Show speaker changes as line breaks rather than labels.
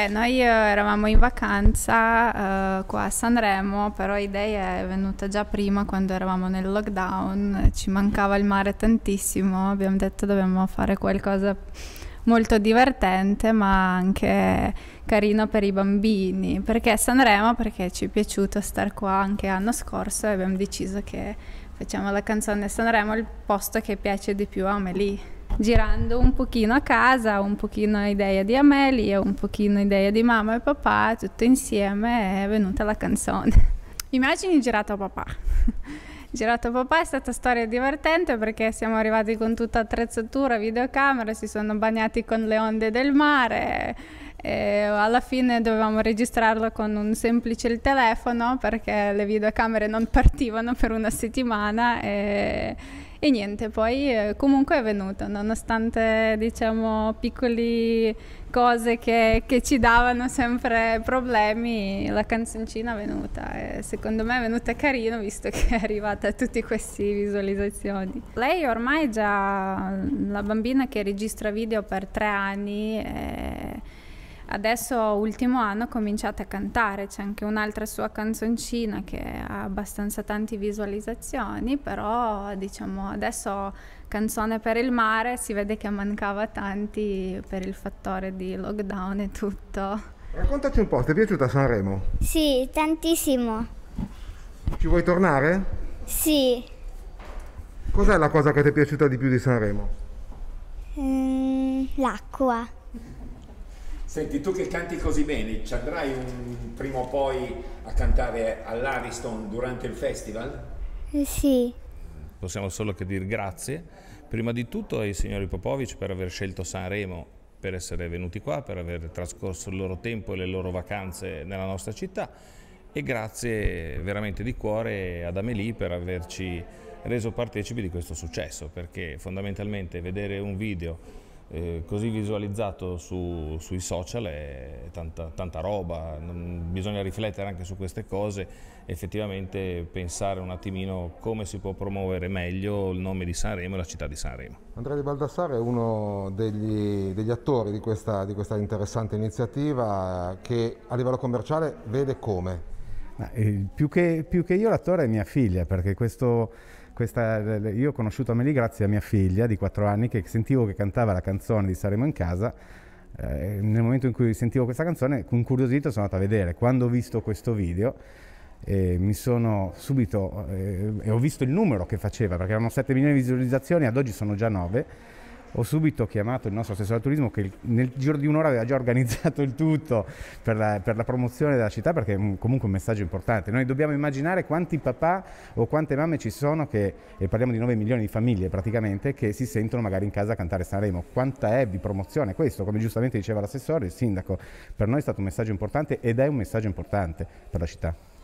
Vabbè, noi eh, eravamo in vacanza uh, qua a Sanremo, però l'idea è venuta già prima quando eravamo nel lockdown, ci mancava il mare tantissimo, abbiamo detto dobbiamo fare qualcosa molto divertente ma anche carino per i bambini perché Sanremo perché ci è piaciuto star qua anche l'anno scorso e abbiamo deciso che facciamo la canzone Sanremo il posto che piace di più a Amelie girando un pochino a casa, un pochino idea di Amelia, un pochino idea di mamma e papà, tutto insieme è venuta la canzone. Immagini girato a papà. Girato a papà è stata storia divertente perché siamo arrivati con tutta attrezzatura, videocamera, si sono bagnati con le onde del mare. E alla fine dovevamo registrarlo con un semplice telefono perché le videocamere non partivano per una settimana e, e niente, poi eh, comunque è venuto, nonostante diciamo piccole cose che, che, ci davano sempre problemi, la canzoncina è venuta e secondo me è venuta carino visto che è arrivata a tutte queste visualizzazioni. Lei ormai è già la bambina che registra video per tre anni. Eh, adesso ultimo anno ha cominciato a cantare, c'è anche un'altra sua canzoncina che ha abbastanza tante visualizzazioni, però diciamo adesso canzone per il mare si vede che mancava tanti per il fattore di lockdown e tutto.
Raccontaci un po', ti è piaciuta Sanremo?
Sì, tantissimo.
Ci vuoi tornare? Sì. Cos'è la cosa che ti è piaciuta di più di Sanremo?
Mm, l'acqua.
Senti, tu che canti così bene, ci andrai un, prima o poi a cantare all'Ariston durante il festival?
Eh, sì.
Possiamo solo che dire grazie, prima di tutto ai signori Popovic per aver scelto Sanremo, per essere venuti qua, per aver trascorso il loro tempo e le loro vacanze nella nostra città e grazie veramente di cuore ad Amelie per averci reso partecipi di questo successo, perché fondamentalmente vedere un video eh, così visualizzato su, sui social è tanta, tanta roba, non, bisogna riflettere anche su queste cose, effettivamente pensare un attimino come si può promuovere meglio il nome di Sanremo e la città di Sanremo.
Andrea Di Baldassare è uno degli, degli attori di questa, di questa interessante iniziativa che a livello commerciale vede come? Ma, eh, più, che, più, che, io l'attore è mia figlia, perché questo, questa, io ho conosciuto Amelie grazie a mia figlia di 4 anni che sentivo che cantava la canzone di Saremo in casa. Eh, nel momento in cui sentivo questa canzone, con incuriosito sono andato a vedere. Quando ho visto questo video, eh, mi sono subito, eh, ho visto il numero che faceva, perché erano 7 milioni di visualizzazioni, ad oggi sono già 9 ho subito chiamato il nostro assessore al turismo che nel giro di un'ora aveva già organizzato il tutto per la, per la promozione della città perché è un, comunque un messaggio importante. Noi dobbiamo immaginare quanti papà o quante mamme ci sono che, e parliamo di 9 milioni di famiglie praticamente, che si sentono magari in casa a cantare Sanremo. Quanta è di promozione questo? Come giustamente diceva l'assessore, il sindaco, per noi è stato un messaggio importante ed è un messaggio importante per la città.